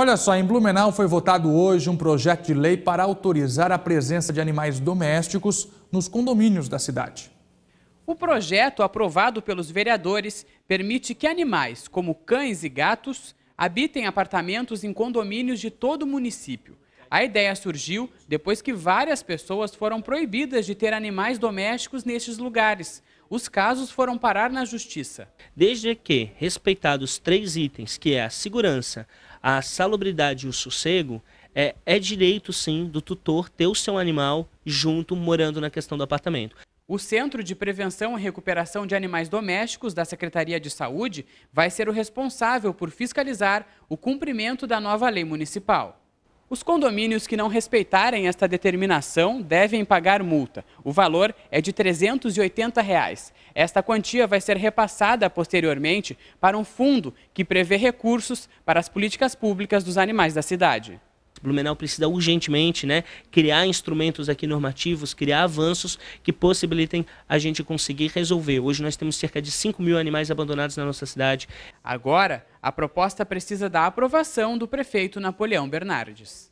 Olha só, em Blumenau foi votado hoje um projeto de lei para autorizar a presença de animais domésticos nos condomínios da cidade. O projeto, aprovado pelos vereadores, permite que animais, como cães e gatos, habitem apartamentos em condomínios de todo o município. A ideia surgiu depois que várias pessoas foram proibidas de ter animais domésticos nestes lugares. Os casos foram parar na justiça. Desde que, respeitados três itens, que é a segurança, a salubridade e o sossego, é, é direito sim do tutor ter o seu animal junto morando na questão do apartamento. O Centro de Prevenção e Recuperação de Animais Domésticos da Secretaria de Saúde vai ser o responsável por fiscalizar o cumprimento da nova lei municipal. Os condomínios que não respeitarem esta determinação devem pagar multa. O valor é de R$ 380. Reais. Esta quantia vai ser repassada posteriormente para um fundo que prevê recursos para as políticas públicas dos animais da cidade. Blumenau precisa urgentemente né, criar instrumentos aqui normativos, criar avanços que possibilitem a gente conseguir resolver. Hoje nós temos cerca de 5 mil animais abandonados na nossa cidade. Agora, a proposta precisa da aprovação do prefeito Napoleão Bernardes.